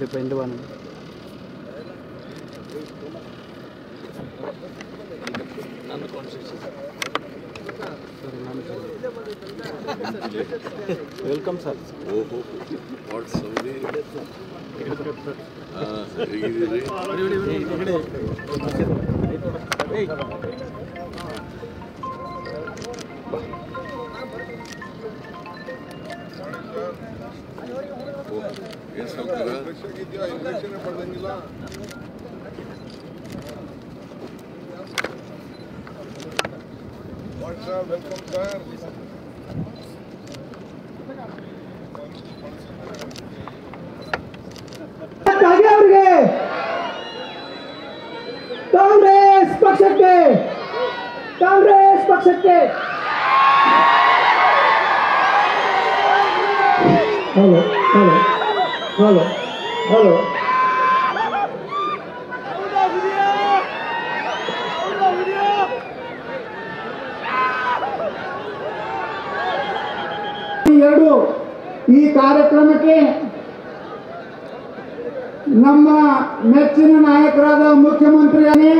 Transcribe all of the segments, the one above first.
చేస్తుంది పెయింట్ బాను welcome sir ఓహో వాట్ సౌంది ఆ ఇది ಎಷ್ಟು ಹೋಗ್ತದೆ ಇನ್ಫೆಕ್ಷನ್ ಪಡೆದಂಗಿಲ್ಲ ಸರ್ ವೆಲ್ಕಮ್ ಸರ್ ಅವ್ರಿಗೆ ಕಾಂಗ್ರೆಸ್ ಪಕ್ಷಕ್ಕೆ ಕಾಂಗ್ರೆಸ್ ಪಕ್ಷಕ್ಕೆ ಹಲೋ ಹಲೋ Halo. Halo. ಎರಡು ಈ ಕಾರ್ಯಕ್ರಮಕ್ಕೆ ನಮ್ಮ ಮೆಚ್ಚಿನ ನಾಯಕರಾದ ಮುಖ್ಯಮಂತ್ರಿಯಾಗಿ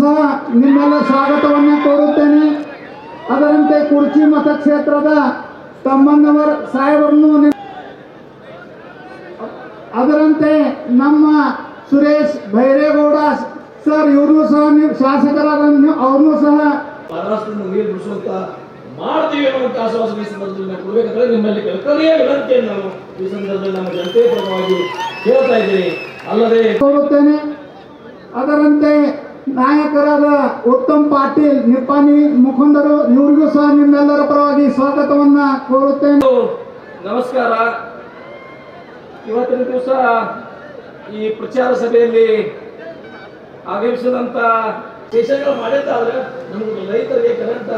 ಸಹ ನಿಮ್ಮೆಲ್ಲ ಸ್ವಾಗತವನ್ನು ಕೋರುತ್ತೇನೆ ಅದರಂತೆ ಕುರ್ಚಿ ಮತಕ್ಷೇತ್ರದ ತಮ್ಮಣ್ಣವರ ಸಾಹೇಬರನ್ನು ಅದರಂತೆ ನಮ್ಮ ಸುರೇಶ್ ಭೈರೇಗೌಡ ಸರ್ ಇವರು ಸಹ ನೀವು ಶಾಸಕರಾದ ಅವ್ರನ್ನೂ ಸಹ ಮಾಡ್ತೀವಿ ಅನ್ನುವಂಥ ಆಶ್ವಾಸನೆ ಈ ಸಂದರ್ಭದಲ್ಲಿ ಕೊಡಬೇಕಂದ್ರೆ ನಿಮ್ಮಲ್ಲಿ ಕಲ್ಪನೆಯ ವಿನಂತಿಯನ್ನು ನಾನು ಈ ಸಂದರ್ಭದಲ್ಲಿ ನಮ್ಮ ಜನತೆ ಪರವಾಗಿ ಹೇಳ್ತಾ ಇದ್ದೀನಿ ಅಲ್ಲದೆ ಕೋರುತ್ತೇನೆ ಅದರಂತೆ ನಾಯಕರಾದ ಉತ್ತಮ್ ಪಾಟೀಲ್ ನಿಪ್ಪಾನಿ ಮುಖಂಡರು ಇವರಿಗೂ ಸಹ ನಿಮ್ಮೆಲ್ಲರ ಪರವಾಗಿ ಸ್ವಾಗತವನ್ನ ಕೋರುತ್ತೇನೆ ನಮಸ್ಕಾರ ಇವತ್ತಿನ ದಿವಸ ಈ ಪ್ರಚಾರ ಸಭೆಯಲ್ಲಿ ಆಗಮಿಸಿದಂತ ವಿಷಯಗಳು ಮಾಡಿದ್ದಾದ್ರೆ ನಮ್ಗೆ ರೈತರಿಗೆ ಕರೆಂತ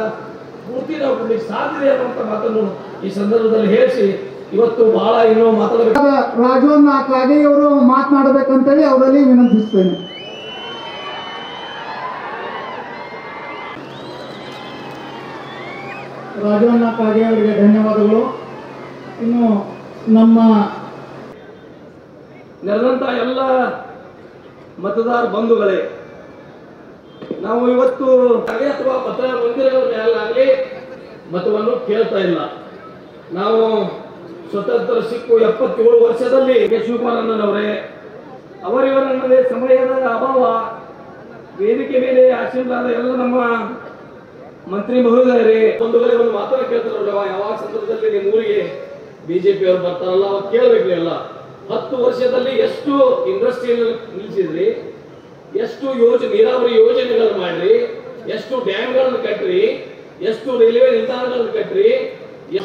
ಪೂರ್ತಿ ನಾವು ಸಾಧ್ಯ ಅನ್ನುವಂಥ ಮಾತನ್ನು ಈ ಸಂದರ್ಭದಲ್ಲಿ ಹೇಳಿಸಿ ಇವತ್ತು ಬಹಳ ಇರೋ ಮಾತಾಡಬೇಕು ರಾಜವನ್ನ ಕಾಗಿ ಅವರು ಮಾತನಾಡಬೇಕಂತೇಳಿ ಅವರಲ್ಲಿ ವಿನಂತಿಸ್ತೇನೆ ರಾಜಣ್ಣ ಅವರಿಗೆ ಧನ್ಯವಾದಗಳು ಇನ್ನು ನಮ್ಮ ನೆರೆದಂಥ ಎಲ್ಲ ಮತದಾರ ಬಂಧುಗಳೇ ನಾವು ಇವತ್ತು ಅಥವಾ ಪತ್ರ ಮಂದಿರಗಳಲ್ಲಿ ಮತವನ್ನು ಕೇಳ್ತಾ ಇಲ್ಲ ನಾವು ಸ್ವತಂತ್ರ ಸಿಕ್ಕು ಎಪ್ಪತ್ತೇಳು ವರ್ಷದಲ್ಲಿ ಕೆ ಶಿವಕುಮಾರಣ್ಣನವರೇ ಅವರಿವರನ್ನದೇ ಸಮಯದ ಅಭಾವ ವೇದಿಕೆ ಮೇಲೆ ಆಶೀರ್ವಾದ ಎಲ್ಲ ನಮ್ಮ ಮಂತ್ರಿ ಮಹೋದಯರೇ ಒಂದು ವೇಳೆ ಒಂದು ಮಾತನ್ನ ಕೇಳ್ತಾರಲ್ವ ಯಾವ ಸಂದರ್ಭದಲ್ಲಿ ನಿಮ್ಮ ಊರಿಗೆ ಬಿಜೆಪಿ ಅವರು ಬರ್ತಾರಲ್ಲ ಅವಾಗ ಕೇಳಬೇಕು ಎಲ್ಲ ಹತ್ತು ವರ್ಷದಲ್ಲಿ ಎಷ್ಟು ಇಂಡಸ್ಟ್ರಿಯಲ್ ನಿಲ್ಸಿದ್ರಿ ಎಷ್ಟು ಯೋಜನೆ ನೀರಾವರಿ ಯೋಜನೆಗಳನ್ನು ಮಾಡ್ರಿ ಎಷ್ಟು ಡ್ಯಾಮ್ಗಳನ್ನು ಕಟ್ಟ್ರಿ ಎಷ್ಟು ರೈಲ್ವೆ ನಿಲ್ದಾಣಗಳನ್ನು ಕಟ್ಟ್ರಿ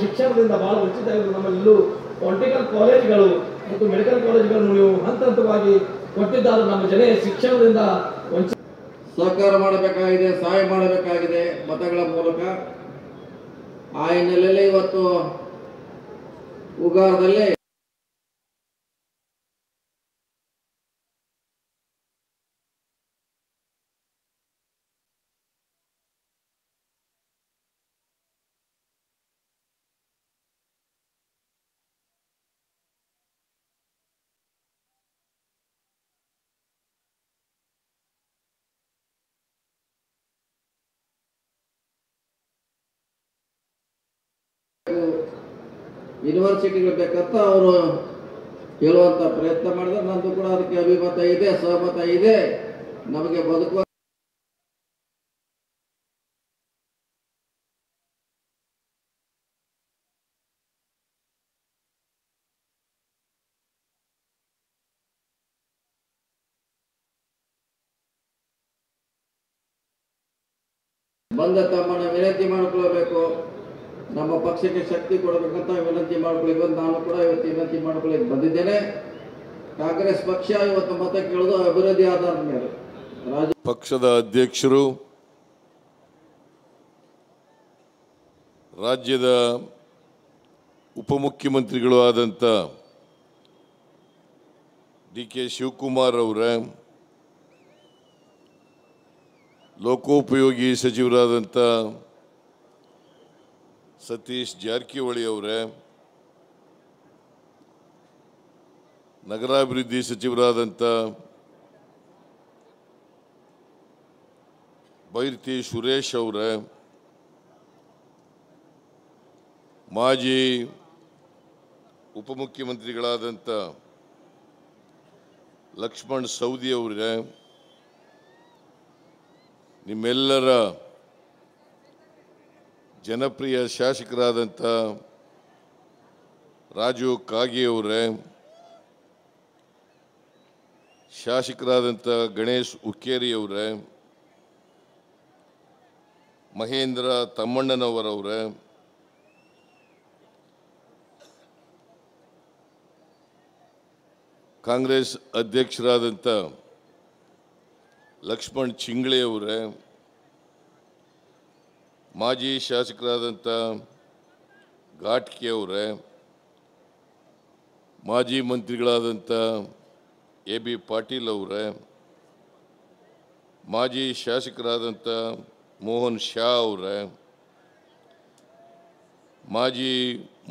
ಶಿಕ್ಷಣದಿಂದ ಬಹಳ ವಂಚಿತ ನಮ್ಮಲ್ಲೂ ಪೊಲಿಟಿಕಲ್ ಕಾಲೇಜ್ಗಳು ಮತ್ತು ಮೆಡಿಕಲ್ ಕಾಲೇಜ್ಗಳನ್ನು ನೀವು ಹಂತ ಹಂತವಾಗಿ ಕೊಟ್ಟಿದ್ದಾರೆ ನಮ್ಮ ಜನ ಶಿಕ್ಷಣದಿಂದ ಸಹಕಾರ ಮಾಡಬೇಕಾಗಿದೆ ಸಹಾಯ ಮಾಡಬೇಕಾಗಿದೆ ಮತಗಳ ಮೂಲಕ ಆ ಹಿನ್ನೆಲೆಯಲ್ಲಿ ಇವತ್ತು ಉಗಾರದಲ್ಲಿ ಯೂನಿವರ್ಸಿಟಿಗಳು ಬೇಕಂತ ಅವರು ಹೇಳುವಂತ ಪ್ರಯತ್ನ ಮಾಡಿದ್ರೆ ನಂದು ಕೂಡ ಅದಕ್ಕೆ ಅಭಿಮತ ಇದೆ ಸಹಮತ ಇದೆ ನಮಗೆ ಬದುಕುವ ಬಂದ ತಮ್ಮನ್ನು ವಿನಂತಿ ಮಾಡಿಕೊಳ್ಬೇಕು ನಮ್ಮ ಪಕ್ಷಕ್ಕೆ ಶಕ್ತಿ ಕೊಡಬೇಕಂತ ವಿನಂತಿ ಮಾಡ್ಕೊಳ್ಳಿ ಬಂದು ನಾನು ಕೂಡ ಇವತ್ತು ವಿನಂತಿ ಮಾಡ್ಕೊಳ್ಳಿ ಬಂದಿದ್ದೇನೆ ಕಾಂಗ್ರೆಸ್ ಪಕ್ಷ ಇವತ್ತು ಮತ ಕೇಳೋದು ಅಭಿವೃದ್ಧಿ ಆಧಾರದ ಮೇಲೆ ಪಕ್ಷದ ಅಧ್ಯಕ್ಷರು ರಾಜ್ಯದ ಉಪಮುಖ್ಯಮಂತ್ರಿಗಳು ಆದಂಥ ಡಿ ಕೆ ಶಿವಕುಮಾರ್ ಅವರ ಲೋಕೋಪಯೋಗಿ ಸಚಿವರಾದಂಥ ಸತೀಶ್ ಜಾರಕಿಹೊಳಿ ಅವರೇ ನಗರಾಭಿವೃದ್ಧಿ ಸಚಿವರಾದಂಥ ಬೈರ್ತಿ ಸುರೇಶ್ ಅವರೇ ಮಾಜಿ ಉಪಮುಖ್ಯಮಂತ್ರಿಗಳಾದಂಥ ಲಕ್ಷ್ಮಣ್ ಸೌದಿ ಅವರೇ ನಿಮ್ಮೆಲ್ಲರ ಜನಪ್ರಿಯ ಶಾಸಕರಾದಂಥ ರಾಜು ಕಾಗಿಯವರೇ ಶಾಸಕರಾದಂಥ ಗಣೇಶ್ ಉಕ್ಕೇರಿಯವರೇ ಮಹೇಂದ್ರ ತಮ್ಮಣ್ಣನವರವರೇ ಕಾಂಗ್ರೆಸ್ ಅಧ್ಯಕ್ಷರಾದಂಥ ಲಕ್ಷ್ಮಣ್ ಚಿಂಗ್ಳೆಯವರೇ ಮಾಜಿ ಶಾಸಕರಾದಂಥ ಘಾಟ್ಕೆ ಅವರೇ ಮಾಜಿ ಮಂತ್ರಿಗಳಾದಂಥ ಎ ಬಿ ಪಾಟೀಲ್ ಅವರೇ ಮಾಜಿ ಶಾಸಕರಾದಂಥ ಮೋಹನ್ ಶಾ ಅವರೇ ಮಾಜಿ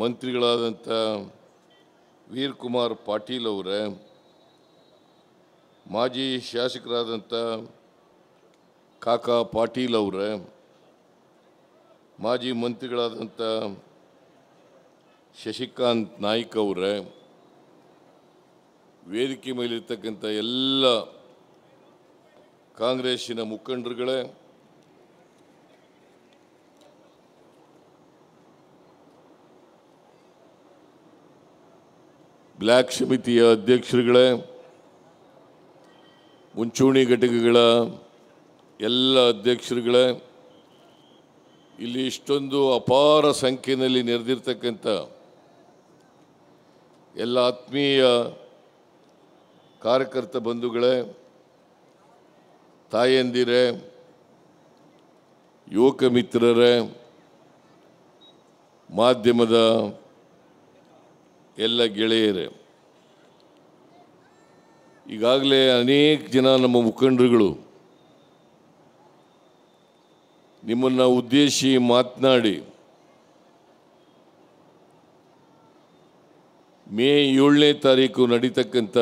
ಮಂತ್ರಿಗಳಾದಂಥ ವೀರ್ ಕುಮಾರ್ ಪಾಟೀಲ್ ಅವರೇ ಮಾಜಿ ಶಾಸಕರಾದಂಥ ಕಾಕಾ ಪಾಟೀಲ್ ಅವರೇ ಮಾಜಿ ಮಂತ್ರಿಗಳಾದಂಥ ಶಶಿಕಾಂತ್ ನಾಯ್ಕ ಅವರೇ ವೇದಿಕೆ ಮೇಲಿರ್ತಕ್ಕಂಥ ಎಲ್ಲ ಕಾಂಗ್ರೆಸ್ಸಿನ ಮುಖಂಡರುಗಳೇ ಬ್ಲ್ಯಾಕ್ ಸಮಿತಿಯ ಅಧ್ಯಕ್ಷರುಗಳೇ ಮುಂಚೂಣಿ ಘಟಕಗಳ ಎಲ್ಲ ಅಧ್ಯಕ್ಷರುಗಳೇ ಇಲ್ಲಿ ಇಷ್ಟೊಂದು ಅಪಾರ ಸಂಖ್ಯೆಯಲ್ಲಿ ನೆರೆದಿರ್ತಕ್ಕಂಥ ಎಲ್ಲ ಆತ್ಮೀಯ ಕಾರ್ಯಕರ್ತ ಬಂಧುಗಳೇ ತಾಯಂದಿರೇ ಯುವಕ ಮಿತ್ರರೇ ಮಾಧ್ಯಮದ ಎಲ್ಲ ಗೆಳೆಯರೇ ಈಗಾಗಲೇ ಅನೇಕ ಜನ ನಮ್ಮ ಮುಖಂಡರುಗಳು ನಿಮ್ಮನ್ನು ಉದ್ದೇಶಿ ಮಾತನಾಡಿ ಮೇ ಏಳನೇ ತಾರೀಕು ನಡೀತಕ್ಕಂಥ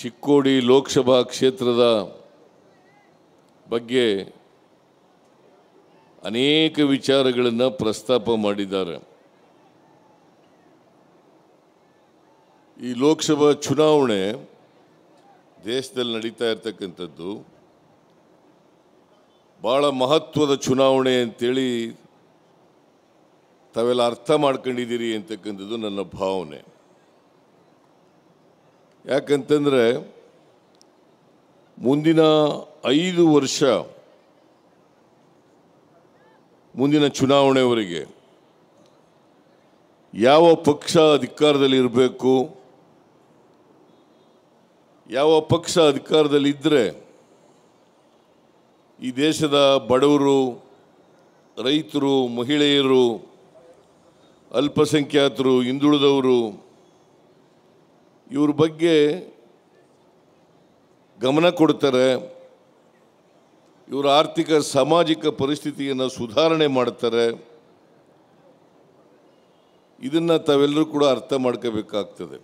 ಚಿಕ್ಕೋಡಿ ಲೋಕಸಭಾ ಕ್ಷೇತ್ರದ ಬಗ್ಗೆ ಅನೇಕ ವಿಚಾರಗಳನ್ನು ಪ್ರಸ್ತಾಪ ಮಾಡಿದ್ದಾರೆ ಈ ಲೋಕಸಭಾ ಚುನಾವಣೆ ದೇಶದಲ್ಲಿ ನಡೀತಾ ಇರ್ತಕ್ಕಂಥದ್ದು ಭಾಳ ಮಹತ್ವದ ಚುನಾವಣೆ ಅಂತೇಳಿ ತಾವೆಲ್ಲ ಅರ್ಥ ಮಾಡ್ಕೊಂಡಿದ್ದೀರಿ ಅಂತಕ್ಕಂಥದ್ದು ನನ್ನ ಭಾವನೆ ಯಾಕಂತಂದರೆ ಮುಂದಿನ ಐದು ವರ್ಷ ಮುಂದಿನ ಚುನಾವಣೆವರೆಗೆ ಯಾವ ಪಕ್ಷ ಅಧಿಕಾರದಲ್ಲಿ ಇರಬೇಕು ಯಾವ ಪಕ್ಷ ಅಧಿಕಾರದಲ್ಲಿದ್ದರೆ ಈ ದೇಶದ ಬಡವರು ರೈತರು ಮಹಿಳೆಯರು ಅಲ್ಪಸಂಖ್ಯಾತರು ಹಿಂದುಳಿದವರು ಇವ್ರ ಬಗ್ಗೆ ಗಮನ ಕೊಡ್ತಾರೆ ಇವರ ಆರ್ಥಿಕ ಸಾಮಾಜಿಕ ಪರಿಸ್ಥಿತಿಯನ್ನು ಸುಧಾರಣೆ ಮಾಡ್ತಾರೆ ಇದನ್ನು ತಾವೆಲ್ಲರೂ ಕೂಡ ಅರ್ಥ ಮಾಡ್ಕೋಬೇಕಾಗ್ತದೆ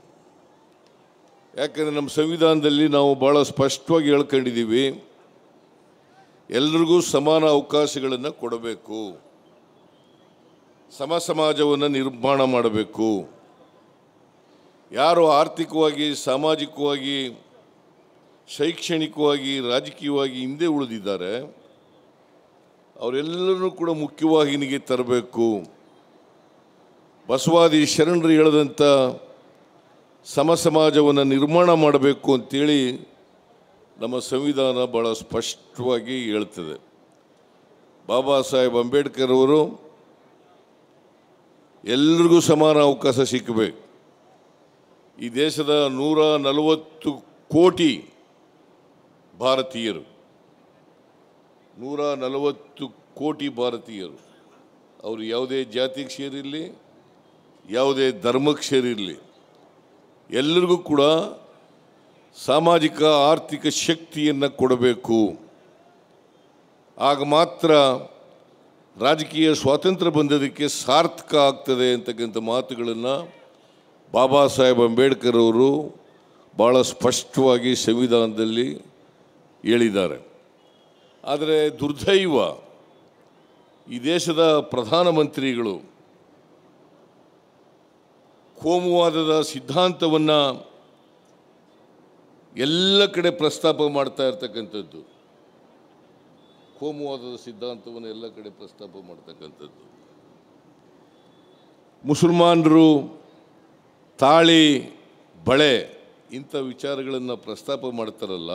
ಯಾಕಂದರೆ ನಮ್ಮ ಸಂವಿಧಾನದಲ್ಲಿ ನಾವು ಭಾಳ ಸ್ಪಷ್ಟವಾಗಿ ಹೇಳ್ಕೊಂಡಿದ್ದೀವಿ ಎಲ್ರಿಗೂ ಸಮಾನ ಅವಕಾಶಗಳನ್ನು ಕೊಡಬೇಕು ಸಮ ಸಮಾಜವನ್ನು ನಿರ್ಮಾಣ ಮಾಡಬೇಕು ಯಾರು ಆರ್ಥಿಕವಾಗಿ ಸಾಮಾಜಿಕವಾಗಿ ಶೈಕ್ಷಣಿಕವಾಗಿ ರಾಜಕೀಯವಾಗಿ ಹಿಂದೆ ಉಳಿದಿದ್ದಾರೆ ಅವರೆಲ್ಲರೂ ಕೂಡ ಮುಖ್ಯವಾಹಿನಿಗೆ ತರಬೇಕು ಬಸವಾದಿ ಶರಣರು ಹೇಳಿದಂಥ ಸಮ ಸಮಾಜವನ್ನು ನಿರ್ಮಾಣ ಮಾಡಬೇಕು ಅಂತೇಳಿ ನಮ್ಮ ಸಂವಿಧಾನ ಭಾಳ ಸ್ಪಷ್ಟವಾಗಿ ಹೇಳ್ತದೆ ಬಾಬಾ ಸಾಹೇಬ್ ಅಂಬೇಡ್ಕರ್ ಅವರು ಎಲ್ರಿಗೂ ಸಮಾನ ಅವಕಾಶ ಸಿಕ್ಕಬೇಕು ಈ ದೇಶದ ನೂರ ನಲವತ್ತು ಕೋಟಿ ಭಾರತೀಯರು ನೂರ ನಲವತ್ತು ಕೋಟಿ ಭಾರತೀಯರು ಅವರು ಯಾವುದೇ ಜಾತಿಗೆ ಸೇರಿರಲಿ ಯಾವುದೇ ಧರ್ಮಕ್ಕೆ ಸೇರಿರಲಿ ಎಲ್ಲರಿಗೂ ಕೂಡ ಸಾಮಾಜಿಕ ಆರ್ಥಿಕ ಶಕ್ತಿಯನ್ನು ಕೊಡಬೇಕು ಆಗ ಮಾತ್ರ ರಾಜಕೀಯ ಸ್ವಾತಂತ್ರ್ಯ ಬಂದದಕ್ಕೆ ಸಾರ್ಥಕ ಆಗ್ತದೆ ಅಂತಕ್ಕಂಥ ಮಾತುಗಳನ್ನು ಬಾಬಾ ಸಾಹೇಬ್ ಅಂಬೇಡ್ಕರ್ ಅವರು ಭಾಳ ಸ್ಪಷ್ಟವಾಗಿ ಸಂವಿಧಾನದಲ್ಲಿ ಹೇಳಿದ್ದಾರೆ ಆದರೆ ದುರ್ದೈವ ಈ ದೇಶದ ಪ್ರಧಾನಮಂತ್ರಿಗಳು ಕೋಮುವಾದದ ಸಿದ್ಧಾಂತವನ್ನು ಎಲ್ಲ ಕಡೆ ಪ್ರಸ್ತಾಪ ಮಾಡ್ತಾ ಇರ್ತಕ್ಕಂಥದ್ದು ಕೋಮುವಾದದ ಸಿದ್ಧಾಂತವನ್ನು ಎಲ್ಲ ಕಡೆ ಪ್ರಸ್ತಾಪ ಮಾಡ್ತಕ್ಕಂಥದ್ದು ಮುಸಲ್ಮಾನರು ತಾಳಿ ಬಳೆ ಇಂಥ ವಿಚಾರಗಳನ್ನು ಪ್ರಸ್ತಾಪ ಮಾಡ್ತಾರಲ್ಲ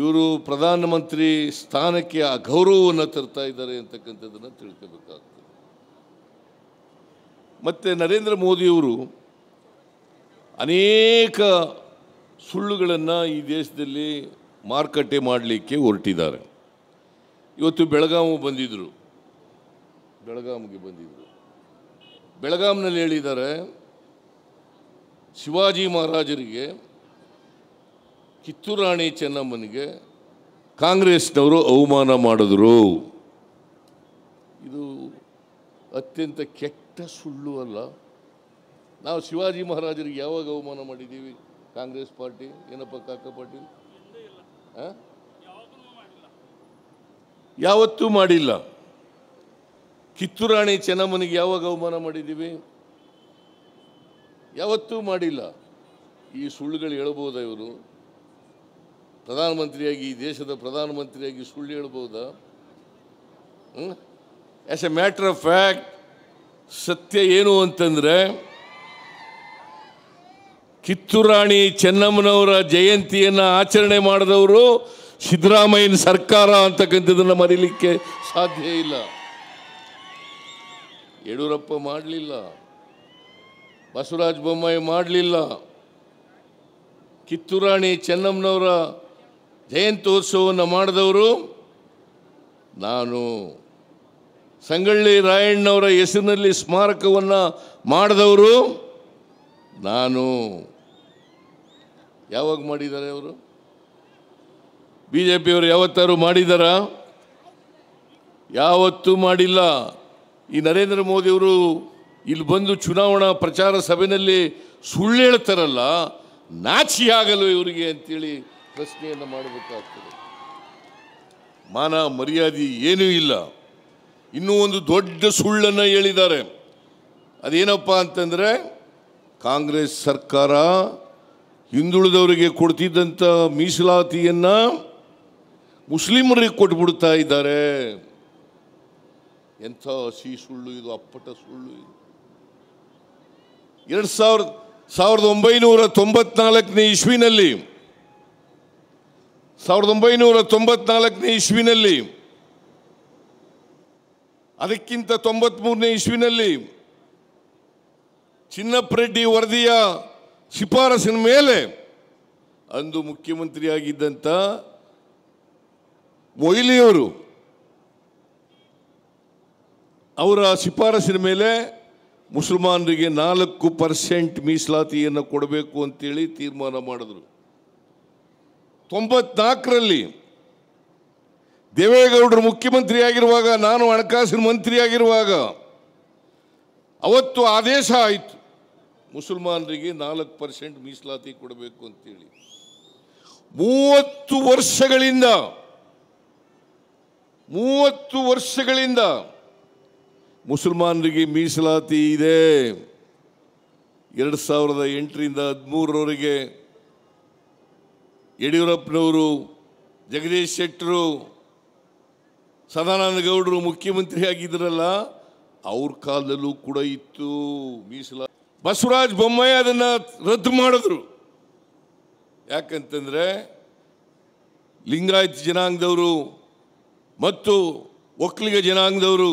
ಇವರು ಪ್ರಧಾನಮಂತ್ರಿ ಸ್ಥಾನಕ್ಕೆ ಅಗೌರವವನ್ನು ತರ್ತಾ ಇದ್ದಾರೆ ಅಂತಕ್ಕಂಥದ್ದನ್ನು ತಿಳ್ಕೋಬೇಕಾಗ್ತದೆ ಮತ್ತು ನರೇಂದ್ರ ಮೋದಿಯವರು ಅನೇಕ ಸುಳ್ಳುಗಳನ್ನು ಈ ದೇಶದಲ್ಲಿ ಮಾರುಕಟ್ಟೆ ಮಾಡಲಿಕ್ಕೆ ಹೊರಟಿದ್ದಾರೆ ಇವತ್ತು ಬೆಳಗಾವಿ ಬಂದಿದ್ದರು ಬೆಳಗಾವಿಗೆ ಬಂದಿದ್ದರು ಬೆಳಗಾವಿನಲ್ಲಿ ಹೇಳಿದ್ದಾರೆ ಶಿವಾಜಿ ಮಹಾರಾಜರಿಗೆ ಕಿತ್ತೂರಾಣಿ ಚೆನ್ನಮ್ಮನಿಗೆ ಕಾಂಗ್ರೆಸ್ನವರು ಅವಮಾನ ಮಾಡಿದ್ರು ಇದು ಅತ್ಯಂತ ಕೆಟ್ಟ ಕೆಟ್ಟ ಸುಳ್ಳು ಅಲ್ಲ ನಾವು ಶಿವಾಜಿ ಮಹಾರಾಜರಿಗೆ ಯಾವಾಗ ಅವಮಾನ ಮಾಡಿದ್ದೀವಿ ಕಾಂಗ್ರೆಸ್ ಪಾರ್ಟಿ ಏನಪ್ಪ ಕಾಕ ಪಾರ್ಟಿ ಯಾವತ್ತೂ ಮಾಡಿಲ್ಲ ಕಿತ್ತೂರಾಣಿ ಚೆನ್ನಮ್ಮನಿಗೆ ಯಾವಾಗ ಅವಮಾನ ಮಾಡಿದ್ದೀವಿ ಯಾವತ್ತೂ ಮಾಡಿಲ್ಲ ಈ ಸುಳ್ಳುಗಳು ಹೇಳ್ಬೋದಾ ಇವರು ಪ್ರಧಾನಮಂತ್ರಿಯಾಗಿ ಈ ದೇಶದ ಪ್ರಧಾನಮಂತ್ರಿಯಾಗಿ ಸುಳ್ಳು ಹೇಳ್ಬೋದಾ as a matter of fact ಸತ್ಯ ಏನು ಅಂತಂದರೆ ಕಿತ್ತೂರಾಣಿ ಚೆನ್ನಮ್ಮನವರ ಜಯಂತಿಯನ್ನು ಆಚರಣೆ ಮಾಡಿದವರು ಸಿದ್ದರಾಮಯ್ಯನ ಸರ್ಕಾರ ಅಂತಕ್ಕಂಥದನ್ನು ಮರೀಲಿಕ್ಕೆ ಸಾಧ್ಯ ಇಲ್ಲ ಯಡಿಯೂರಪ್ಪ ಮಾಡಲಿಲ್ಲ ಬಸವರಾಜ ಬೊಮ್ಮಾಯಿ ಮಾಡಲಿಲ್ಲ ಕಿತ್ತೂರಾಣಿ ಚೆನ್ನಮ್ಮನವರ ಜಯಂತ್ಯೋತ್ಸವವನ್ನು ಮಾಡಿದವರು ನಾನು ಸಂಗಳ್ಳಿ ರಾಯಣ್ಣವರ ಹೆಸರಿನಲ್ಲಿ ಸ್ಮಾರಕವನ್ನು ಮಾಡಿದವರು ನಾನು ಯಾವಾಗ ಮಾಡಿದ್ದಾರೆ ಅವರು ಬಿ ಜೆ ಪಿಯವರು ಯಾವತ್ತಾರು ಮಾಡಿದಾರ ಯಾವತ್ತೂ ಮಾಡಿಲ್ಲ ಈ ನರೇಂದ್ರ ಮೋದಿಯವರು ಇಲ್ಲಿ ಬಂದು ಚುನಾವಣಾ ಪ್ರಚಾರ ಸಭೆಯಲ್ಲಿ ಸುಳ್ಳು ಹೇಳ್ತಾರಲ್ಲ ನಾಚಿ ಆಗಲು ಇವರಿಗೆ ಅಂತೇಳಿ ಪ್ರಶ್ನೆಯನ್ನು ಮಾಡಬೇಕಾಗ್ತದೆ ಮಾನ ಮರ್ಯಾದೆ ಏನೂ ಇಲ್ಲ ಇನ್ನೂ ಒಂದು ದೊಡ್ಡ ಸುಳ್ಳನ್ನು ಹೇಳಿದ್ದಾರೆ ಅದೇನಪ್ಪ ಅಂತಂದರೆ ಕಾಂಗ್ರೆಸ್ ಸರ್ಕಾರ ಹಿಂದುಳಿದವರಿಗೆ ಕೊಡ್ತಿದ್ದಂಥ ಮೀಸಲಾತಿಯನ್ನು ಮುಸ್ಲಿಮರಿಗೆ ಕೊಟ್ಬಿಡ್ತಾ ಇದ್ದಾರೆ ಎಂಥ ಹಸಿ ಸುಳ್ಳು ಇದು ಅಪ್ಪಟ ಸುಳ್ಳು ಇದು ಎರಡು ಸಾವಿರದ ಸಾವಿರದ ಒಂಬೈನೂರ ತೊಂಬತ್ನಾಲ್ಕನೇ ಇಸ್ವಿನಲ್ಲಿ ಸಾವಿರದ ಒಂಬೈನೂರ ತೊಂಬತ್ನಾಲ್ಕನೇ ಇಸ್ವಿನಲ್ಲಿ ಅದಕ್ಕಿಂತ ಮೂರನೇ ಇಸ್ವಿನಲ್ಲಿ ಚಿನ್ನಪ್ಪರೆಡ್ಡಿ ವರದಿಯ ಶಿಫಾರಸಿನ ಮೇಲೆ ಅಂದು ಮುಖ್ಯಮಂತ್ರಿಯಾಗಿದ್ದಂಥ ಮೊಯ್ಲಿಯವರು ಅವರ ಶಿಫಾರಸಿನ ಮೇಲೆ ಮುಸಲ್ಮಾನರಿಗೆ ನಾಲ್ಕು ಪರ್ಸೆಂಟ್ ಮೀಸಲಾತಿಯನ್ನು ಕೊಡಬೇಕು ಅಂತೇಳಿ ತೀರ್ಮಾನ ಮಾಡಿದ್ರು ತೊಂಬತ್ನಾಲ್ಕರಲ್ಲಿ ದೇವೇಗೌಡರು ಮುಖ್ಯಮಂತ್ರಿ ಆಗಿರುವಾಗ ನಾನು ಹಣಕಾಸಿನ ಮಂತ್ರಿಯಾಗಿರುವಾಗ ಅವತ್ತು ಆದೇಶ ಆಯಿತು ಮುಸಲ್ಮಾನರಿಗೆ ನಾಲ್ಕು ಪರ್ಸೆಂಟ್ ಮೀಸಲಾತಿ ಕೊಡಬೇಕು ಅಂತೇಳಿ ಮೂವತ್ತು ವರ್ಷಗಳಿಂದ ಮೂವತ್ತು ವರ್ಷಗಳಿಂದ ಮುಸಲ್ಮಾನರಿಗೆ ಮೀಸಲಾತಿ ಇದೆ ಎರಡು ಸಾವಿರದ ಎಂಟರಿಂದ ಹದಿಮೂರರವರೆಗೆ ಯಡಿಯೂರಪ್ಪನವರು ಜಗದೀಶ್ ಶೆಟ್ಟರು ಸದಾನಂದಗೌಡರು ಮುಖ್ಯಮಂತ್ರಿ ಆಗಿದ್ರಲ್ಲ ಅವ್ರ ಕಾಲದಲ್ಲೂ ಕೂಡ ಇತ್ತು ಮೀಸಲಾ ಬಸವರಾಜ ಬೊಮ್ಮಾಯಿ ಅದನ್ನು ರದ್ದು ಮಾಡಿದ್ರು ಯಾಕಂತಂದರೆ ಲಿಂಗಾಯತ ಜನಾಂಗದವರು ಮತ್ತು ಒಕ್ಕಲಿಗ ಜನಾಂಗದವರು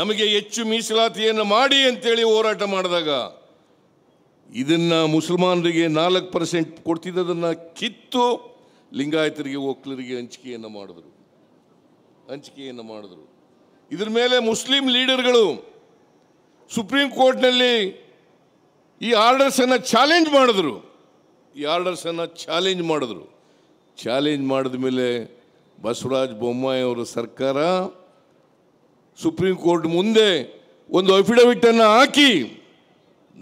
ನಮಗೆ ಹೆಚ್ಚು ಮೀಸಲಾತಿಯನ್ನು ಮಾಡಿ ಅಂತೇಳಿ ಹೋರಾಟ ಮಾಡಿದಾಗ ಇದನ್ನು ಮುಸಲ್ಮಾನರಿಗೆ ನಾಲ್ಕು ಪರ್ಸೆಂಟ್ ಕೊಡ್ತಿದ್ದದನ್ನು ಕಿತ್ತು ಲಿಂಗಾಯತರಿಗೆ ಒಕ್ಕಲರಿಗೆ ಹಂಚಿಕೆಯನ್ನು ಮಾಡಿದ್ರು ಹಂಚಿಕೆಯನ್ನು ಮಾಡಿದ್ರು ಇದ್ರ ಮೇಲೆ ಮುಸ್ಲಿಂ ಲೀಡರ್ಗಳು ಸುಪ್ರೀಂ ಕೋರ್ಟ್ನಲ್ಲಿ ಈ ಆರ್ಡರ್ಸನ್ನು ಚಾಲೆಂಜ್ ಮಾಡಿದ್ರು ಈ ಆರ್ಡರ್ಸನ್ನು ಚಾಲೆಂಜ್ ಮಾಡಿದ್ರು ಚಾಲೆಂಜ್ ಮಾಡಿದ ಮೇಲೆ ಬಸವರಾಜ್ ಬೊಮ್ಮಾಯಿ ಅವರ ಸರ್ಕಾರ ಸುಪ್ರೀಂ ಕೋರ್ಟ್ ಮುಂದೆ ಒಂದು ಅಫಿಡವಿಟನ್ನು ಹಾಕಿ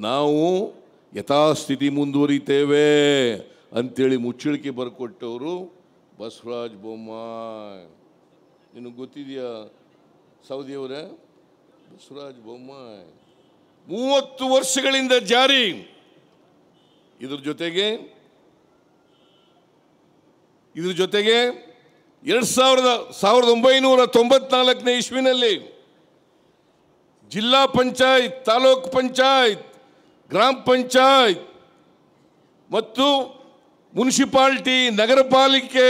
ನಾವು ಯಥಾಸ್ಥಿತಿ ಮುಂದುವರಿತೇವೆ ಅಂಥೇಳಿ ಮುಚ್ಚಳಿಕೆ ಬರ್ಕೊಟ್ಟವರು ಬಸವರಾಜ್ ಬೊಮ್ಮಾಯಿ ನಿನಗೆ ಗೊತ್ತಿದೆಯಾ ಸೌದಿಯವರೇ ಬಸವರಾಜ್ ಬೊಮ್ಮಾಯ್ ಮೂವತ್ತು ವರ್ಷಗಳಿಂದ ಜಾರಿ ಇದ್ರ ಜೊತೆಗೆ ಇದ್ರ ಜೊತೆಗೆ ಎರಡು ಸಾವಿರದ ಸಾವಿರದ ಒಂಬೈನೂರ ತೊಂಬತ್ನಾಲ್ಕನೇ ಇಸ್ವಿನಲ್ಲಿ ಜಿಲ್ಲಾ ಪಂಚಾಯತ್ ತಾಲೂಕ್ ಪಂಚಾಯತ್ ಗ್ರಾಮ ಪಂಚಾಯತ್ ಮತ್ತು ಮುನ್ಸಿಪಾಲ್ಟಿ ನಗರ ಪಾಲಿಕೆ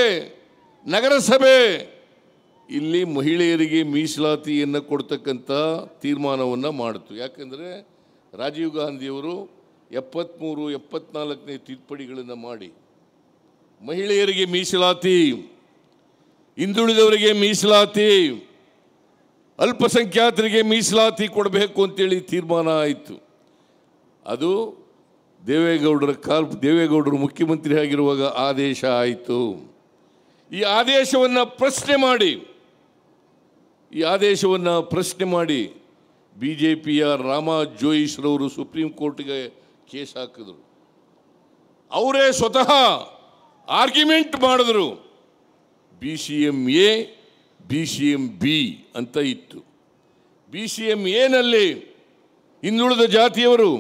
ನಗರಸಭೆ ಇಲ್ಲಿ ಮಹಿಳೆಯರಿಗೆ ಮೀಸಲಾತಿಯನ್ನು ಕೊಡ್ತಕ್ಕಂಥ ತೀರ್ಮಾನವನ್ನು ಮಾಡಿತು ಯಾಕಂದರೆ ರಾಜೀವ್ ಗಾಂಧಿಯವರು ಎಪ್ಪತ್ತ್ಮೂರು ಎಪ್ಪತ್ನಾಲ್ಕನೇ ತಿದ್ದುಪಡಿಗಳನ್ನು ಮಾಡಿ ಮಹಿಳೆಯರಿಗೆ ಮೀಸಲಾತಿ ಹಿಂದುಳಿದವರಿಗೆ ಮೀಸಲಾತಿ ಅಲ್ಪಸಂಖ್ಯಾತರಿಗೆ ಮೀಸಲಾತಿ ಕೊಡಬೇಕು ಅಂತೇಳಿ ತೀರ್ಮಾನ ಆಯಿತು ಅದು ದೇವೇಗೌಡರ ಕಾಲ್ ದೇವೇಗೌಡರು ಮುಖ್ಯಮಂತ್ರಿ ಆಗಿರುವಾಗ ಆದೇಶ ಆಯಿತು ಈ ಆದೇಶವನ್ನು ಪ್ರಶ್ನೆ ಮಾಡಿ ಈ ಆದೇಶವನ್ನು ಪ್ರಶ್ನೆ ಮಾಡಿ ಬಿ ಜೆ ಪಿಯ ರಾಮ ಜೋಯಿಶ್ರವರು ಸುಪ್ರೀಂ ಕೋರ್ಟ್ಗೆ ಕೇಸ್ ಹಾಕಿದರು ಅವರೇ ಸ್ವತಃ ಆರ್ಗ್ಯುಮೆಂಟ್ ಮಾಡಿದ್ರು B C M A B C M B ಅಂತ ಇತ್ತು ಬಿ ಸಿ ಎಂ ಎನಲ್ಲಿ ಹಿಂದುಳಿದ ಜಾತಿಯವರು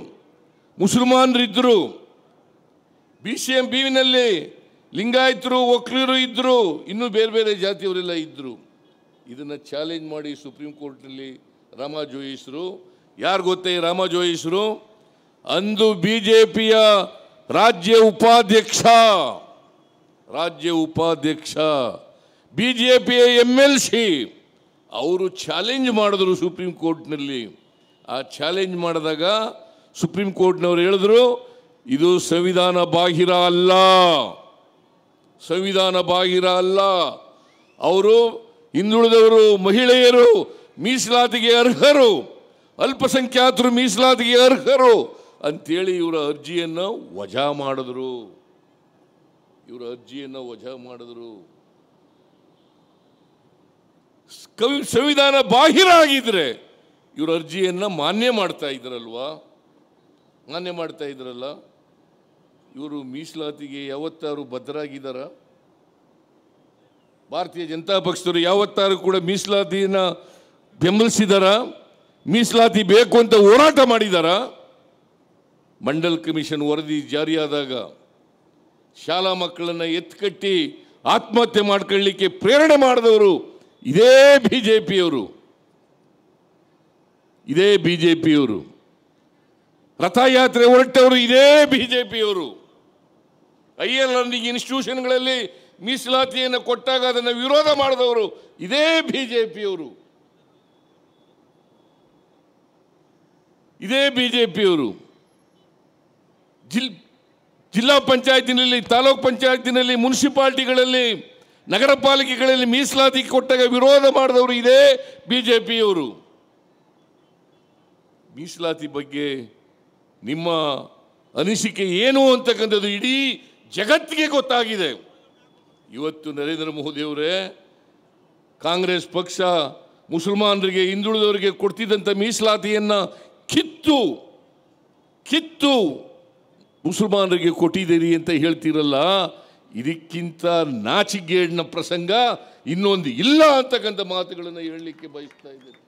ಮುಸಲ್ಮಾನರಿದ್ದರು ಬಿ ಸಿ ಎಂ ಬಿನಲ್ಲಿ ಲಿಂಗಾಯತರು ಒಕ್ಲೀರು ಇದ್ದರು ಇನ್ನೂ ಬೇರೆ ಬೇರೆ ಜಾತಿಯವರೆಲ್ಲ ಇದ್ದರು ಇದನ್ನು ಚಾಲೆಂಜ್ ಮಾಡಿ ಸುಪ್ರೀಂ ಕೋರ್ಟ್ನಲ್ಲಿ ರಾಮ ಜೋಯಿಸರು ಯಾರು ಗೊತ್ತೇ ರಾಮ ಜೋಯಿಸರು ಅಂದು ಬಿ ಜೆ ಪಿಯ ರಾಜ್ಯ ಉಪಾಧ್ಯಕ್ಷ ರಾಜ್ಯ ಉಪಾಧ್ಯಕ್ಷ ಬಿ ಜೆ ಪಿಯ ಎಮ್ ಎಲ್ ಸಿ ಅವರು ಚಾಲೆಂಜ್ ಮಾಡಿದ್ರು ಸುಪ್ರೀಂ ಕೋರ್ಟ್ನಲ್ಲಿ ಆ ಚಾಲೆಂಜ್ ಮಾಡಿದಾಗ ಸುಪ್ರೀಂ ಕೋರ್ಟ್ನವರು ಹೇಳಿದ್ರು ಇದು ಸಂವಿಧಾನ ಬಾಹಿರ ಅಲ್ಲ ಸಂವಿಧಾನ ಬಾಹಿರ ಅಲ್ಲ ಅವರು ಹಿಂದುಳಿದವರು ಮಹಿಳೆಯರು ಮೀಸಲಾತಿಗೆ ಅರ್ಹರು ಅಲ್ಪಸಂಖ್ಯಾತರು ಮೀಸಲಾತಿಗೆ ಅರ್ಹರು ಅಂತೇಳಿ ಇವರ ಅರ್ಜಿಯನ್ನು ವಜಾ ಮಾಡಿದ್ರು ಇವರ ಅರ್ಜಿಯನ್ನು ವಜಾ ಮಾಡಿದ್ರು ಕವಿ ಸಂವಿಧಾನ ಬಾಹಿರ ಆಗಿದ್ರೆ ಇವರ ಅರ್ಜಿಯನ್ನು ಮಾನ್ಯ ಮಾಡ್ತಾ ಇದ್ರಲ್ವಾ ಮಾನ್ಯ ಮಾಡ್ತಾ ಇದ್ರಲ್ಲ ಇವರು ಮೀಸಲಾತಿಗೆ ಯಾವತ್ತಾರು ಬದ್ಧರಾಗಿದ್ದಾರಾ ಭಾರತೀಯ ಜನತಾ ಪಕ್ಷದವರು ಯಾವತ್ತಾರು ಕೂಡ ಮೀಸಲಾತಿಯನ್ನು ಬೆಂಬಲಿಸಿದಾರ ಮೀಸಲಾತಿ ಬೇಕು ಅಂತ ಹೋರಾಟ ಮಾಡಿದಾರ ಮಂಡಲ್ ಕಮಿಷನ್ ವರದಿ ಜಾರಿಯಾದಾಗ ಶಾಲಾ ಮಕ್ಕಳನ್ನು ಎತ್ಕಟ್ಟಿ ಆತ್ಮಹತ್ಯೆ ಮಾಡ್ಕೊಳ್ಳಿಕ್ಕೆ ಪ್ರೇರಣೆ ಮಾಡಿದವರು ಇದೇ ಬಿ ಜೆ ಪಿಯವರು ಇದೇ ಬಿ ಜೆ ಪಿಯವರು ರಥಯಾತ್ರೆ ಹೊರಟವರು ಇದೇ ಬಿ ಜೆ ಪಿಯವರು ಐ ಎಲ್ ಇನ್ಸ್ಟಿಟ್ಯೂಷನ್ಗಳಲ್ಲಿ ಮೀಸಲಾತಿಯನ್ನು ಕೊಟ್ಟಾಗ ಅದನ್ನು ವಿರೋಧ ಮಾಡಿದವರು ಇದೇ ಬಿ ಜೆ ಪಿಯವರು ಇದೇ ಬಿ ಜೆ ಪಿಯವರು ಜಿಲ್ ಜಿಲ್ಲಾ ಪಂಚಾಯತಿನಲ್ಲಿ ತಾಲೂಕ್ ಪಂಚಾಯತಿನಲ್ಲಿ ಮುನ್ಸಿಪಾಲ್ಟಿಗಳಲ್ಲಿ ನಗರ ಪಾಲಿಕೆಗಳಲ್ಲಿ ಮೀಸಲಾತಿ ಕೊಟ್ಟಾಗ ವಿರೋಧ ಮಾಡಿದವರು ಇದೇ ಬಿ ಜೆ ಪಿಯವರು ಮೀಸಲಾತಿ ಬಗ್ಗೆ ನಿಮ್ಮ ಅನಿಸಿಕೆ ಏನು ಅಂತಕ್ಕಂಥದ್ದು ಇಡೀ ಜಗತ್ತಿಗೆ ಗೊತ್ತಾಗಿದೆ ಇವತ್ತು ನರೇಂದ್ರ ಮೋದಿಯವರೇ ಕಾಂಗ್ರೆಸ್ ಪಕ್ಷ ಮುಸಲ್ಮಾನರಿಗೆ ಹಿಂದುಳಿದವರಿಗೆ ಕೊಡ್ತಿದ್ದಂಥ ಮೀಸಲಾತಿಯನ್ನು ಕಿತ್ತು ಕಿತ್ತು ಮುಸಲ್ಮಾನರಿಗೆ ಕೊಟ್ಟಿದ್ದೀರಿ ಅಂತ ಹೇಳ್ತೀರಲ್ಲ ಇದಕ್ಕಿಂತ ನಾಚಿಗೇಡ್ನ ಪ್ರಸಂಗ ಇನ್ನೊಂದು ಇಲ್ಲ ಅಂತಕ್ಕಂಥ ಮಾತುಗಳನ್ನು ಹೇಳಲಿಕ್ಕೆ ಬಯಸ್ತಾ ಇದ್ದೀನಿ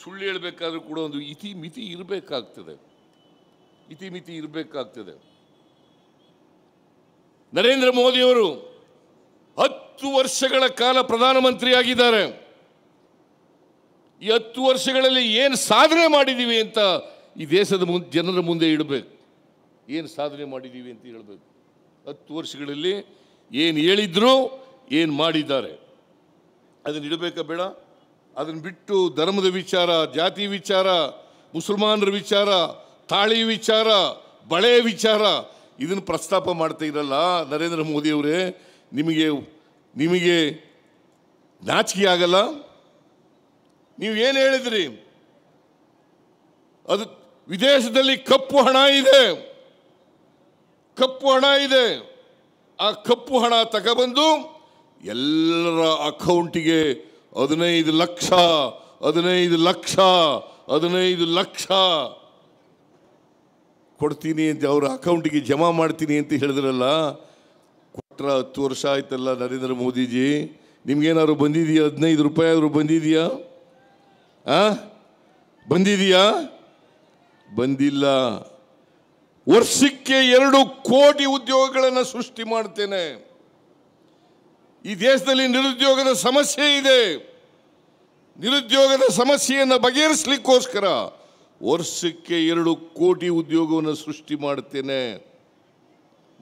ಸುಳ್ಳು ಹೇಳಬೇಕಾದ್ರೂ ಕೂಡ ಒಂದು ಇತಿಮಿತಿ ಇರಬೇಕಾಗ್ತದೆ ಇತಿಮಿತಿ ಇರಬೇಕಾಗ್ತದೆ ನರೇಂದ್ರ ಮೋದಿಯವರು ಹತ್ತು ವರ್ಷಗಳ ಕಾಲ ಪ್ರಧಾನಮಂತ್ರಿಯಾಗಿದ್ದಾರೆ ಈ ಹತ್ತು ವರ್ಷಗಳಲ್ಲಿ ಏನು ಸಾಧನೆ ಮಾಡಿದ್ದೀವಿ ಅಂತ ಈ ದೇಶದ ಮುಂದೆ ಜನರ ಮುಂದೆ ಇಡಬೇಕು ಏನು ಸಾಧನೆ ಮಾಡಿದ್ದೀವಿ ಅಂತ ಹೇಳಬೇಕು ಹತ್ತು ವರ್ಷಗಳಲ್ಲಿ ಏನು ಹೇಳಿದ್ರು ಏನು ಮಾಡಿದ್ದಾರೆ ಅದನ್ನು ಇಡಬೇಕಾ ಬೇಡ ಅದನ್ನು ಬಿಟ್ಟು ಧರ್ಮದ ವಿಚಾರ ಜಾತಿ ವಿಚಾರ ಮುಸಲ್ಮಾನರ ವಿಚಾರ ತಾಳಿ ವಿಚಾರ ಬಳೆ ವಿಚಾರ ಇದನ್ನು ಪ್ರಸ್ತಾಪ ಮಾಡ್ತಾ ಇರಲ್ಲ ನರೇಂದ್ರ ಮೋದಿಯವರೇ ನಿಮಗೆ ನಿಮಗೆ ನಾಚಿಕೆ ಆಗಲ್ಲ ನೀವು ಏನು ಹೇಳಿದ್ರಿ ಅದು ವಿದೇಶದಲ್ಲಿ ಕಪ್ಪು ಹಣ ಇದೆ ಕಪ್ಪು ಹಣ ಇದೆ ಆ ಕಪ್ಪು ಹಣ ತಗೊಬಂದು ಎಲ್ಲರ ಅಕೌಂಟಿಗೆ ಹದಿನೈದು ಲಕ್ಷ ಹದಿನೈದು ಲಕ್ಷ ಹದಿನೈದು ಲಕ್ಷ ಕೊಡ್ತೀನಿ ಅಂತ ಅವ್ರ ಅಕೌಂಟಿಗೆ ಜಮಾ ಮಾಡ್ತೀನಿ ಅಂತ ಹೇಳಿದ್ರಲ್ಲ ಕೊಟ್ರ ಹತ್ತು ವರ್ಷ ಆಯ್ತಲ್ಲ ನರೇಂದ್ರ ಮೋದಿಜಿ ನಿಮ್ಗೇನಾದ್ರು ಬಂದಿದೆಯಾ ಹದಿನೈದು ರೂಪಾಯಿ ಆದರೂ ಬಂದಿದೆಯಾ ಆ ಬಂದಿದೆಯಾ ಬಂದಿಲ್ಲ ವರ್ಷಕ್ಕೆ ಎರಡು ಕೋಟಿ ಉದ್ಯೋಗಗಳನ್ನು ಸೃಷ್ಟಿ ಮಾಡ್ತೇನೆ ಈ ದೇಶದಲ್ಲಿ ನಿರುದ್ಯೋಗದ ಸಮಸ್ಯೆ ಇದೆ ನಿರುದ್ಯೋಗದ ಸಮಸ್ಯೆಯನ್ನು ಬಗೆಹರಿಸಲಿಕ್ಕೋಸ್ಕರ ವರ್ಷಕ್ಕೆ ಎರಡು ಕೋಟಿ ಉದ್ಯೋಗವನ್ನು ಸೃಷ್ಟಿ ಮಾಡ್ತೇನೆ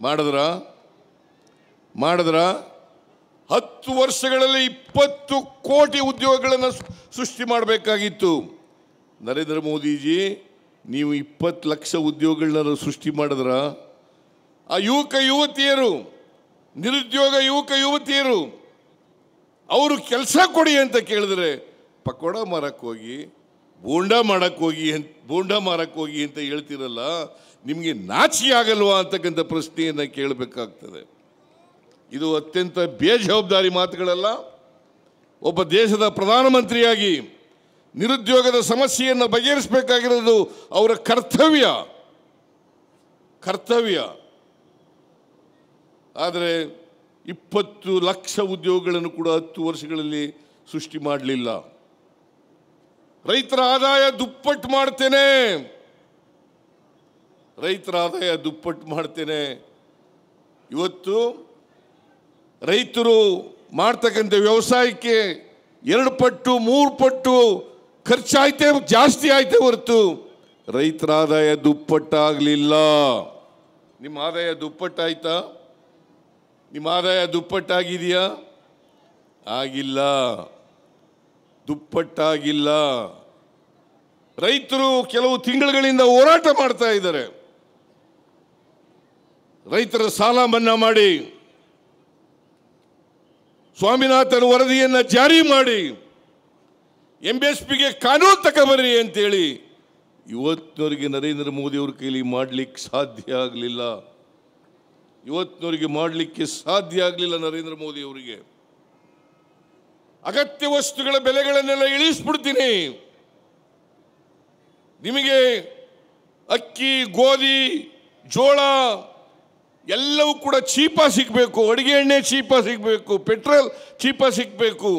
ಮಾಡಿದ್ರ ಮಾಡಿದ್ರ ಹತ್ತು ವರ್ಷಗಳಲ್ಲಿ ಇಪ್ಪತ್ತು ಕೋಟಿ ಉದ್ಯೋಗಗಳನ್ನು ಸೃಷ್ಟಿ ಮಾಡಬೇಕಾಗಿತ್ತು ನರೇಂದ್ರ ಮೋದಿಜಿ ನೀವು ಇಪ್ಪತ್ತು ಲಕ್ಷ ಉದ್ಯೋಗಗಳನ್ನ ಸೃಷ್ಟಿ ಮಾಡಿದ್ರ ಆ ಯುವಕ ಯುವತಿಯರು ನಿರುದ್ಯೋಗ ಯುವಕ ಯುವತಿಯರು ಅವರು ಕೆಲಸ ಕೊಡಿ ಅಂತ ಕೇಳಿದ್ರೆ ಪಕೋಡ ಮರಕ್ಕೆ ಹೋಗಿ ಬೋಂಡ ಮಾಡಕ್ಕೆ ಹೋಗಿ ಬೋಂಡ ಮಾರಕ್ಕೆ ಹೋಗಿ ಅಂತ ಹೇಳ್ತಿರಲ್ಲ ನಿಮಗೆ ನಾಚಿ ಆಗಲ್ವಾ ಅಂತಕ್ಕಂಥ ಪ್ರಶ್ನೆಯನ್ನು ಕೇಳಬೇಕಾಗ್ತದೆ ಇದು ಅತ್ಯಂತ ಬೇಜವಾಬ್ದಾರಿ ಮಾತುಗಳಲ್ಲ ಒಬ್ಬ ದೇಶದ ಪ್ರಧಾನಮಂತ್ರಿಯಾಗಿ ನಿರುದ್ಯೋಗದ ಸಮಸ್ಯೆಯನ್ನು ಬಗೆಹರಿಸಬೇಕಾಗಿರೋದು ಅವರ ಕರ್ತವ್ಯ ಕರ್ತವ್ಯ ಆದರೆ ಇಪ್ಪತ್ತು ಲಕ್ಷ ಉದ್ಯೋಗಗಳನ್ನು ಕೂಡ ಹತ್ತು ವರ್ಷಗಳಲ್ಲಿ ಸೃಷ್ಟಿ ಮಾಡಲಿಲ್ಲ ರೈತರ ಆದಾಯ ದುಪ್ಪಟ್ಟು ಮಾಡ್ತೇನೆ ರೈತರ ಆದಾಯ ದುಪ್ಪಟ್ಟು ಮಾಡ್ತೇನೆ ಇವತ್ತು ರೈತರು ಮಾಡ್ತಕ್ಕಂಥ ವ್ಯವಸಾಯಕ್ಕೆ ಎರಡು ಪಟ್ಟು ಮೂರು ಪಟ್ಟು ಖರ್ಚಾಯ್ತೆ ಜಾಸ್ತಿ ಆಯ್ತೆ ಹೊರತು ರೈತರ ಆದಾಯ ದುಪ್ಪಟ್ಟಾಗಲಿಲ್ಲ ನಿಮ್ಮ ಆದಾಯ ದುಪ್ಪಟ್ಟಾಯ್ತಾ ನಿಮ್ಮ ಆದಾಯ ದುಪ್ಪಟ್ಟಾಗಿದೆಯಾ ಆಗಿಲ್ಲ ದುಪ್ಪಟ್ಟಾಗಿಲ್ಲ ರೈತರು ಕೆಲವು ತಿಂಗಳುಗಳಿಂದ ಹೋರಾಟ ಮಾಡ್ತಾ ಇದ್ದಾರೆ ರೈತರ ಸಾಲ ಮನ್ನಾ ಮಾಡಿ ಸ್ವಾಮಿನಾಥನ್ ವರದಿಯನ್ನ ಜಾರಿ ಮಾಡಿ ಎಂ ಎಸ್ ಪಿಗೆ ಕಾನೂನು ತಗೊಬರ್ರಿ ಅಂತೇಳಿ ಇವತ್ತಿನವರಿಗೆ ನರೇಂದ್ರ ಮೋದಿ ಅವ್ರ ಕೈಲಿ ಮಾಡಲಿಕ್ಕೆ ಸಾಧ್ಯ ಆಗಲಿಲ್ಲ ಇವತ್ತಿನವರಿಗೆ ಮಾಡಲಿಕ್ಕೆ ಸಾಧ್ಯ ಆಗಲಿಲ್ಲ ನರೇಂದ್ರ ಮೋದಿ ಅವರಿಗೆ ಅಗತ್ಯ ವಸ್ತುಗಳ ಬೆಲೆಗಳನ್ನೆಲ್ಲ ಇಳಿಸ್ಬಿಡ್ತೀನಿ ನಿಮಗೆ ಅಕ್ಕಿ ಗೋಧಿ ಜೋಳ ಎಲ್ಲವೂ ಕೂಡ ಚೀಪ ಸಿಗಬೇಕು ಅಡುಗೆ ಎಣ್ಣೆ ಚೀಪ ಸಿಗಬೇಕು ಪೆಟ್ರೋಲ್ ಚೀಪ ಸಿಗಬೇಕು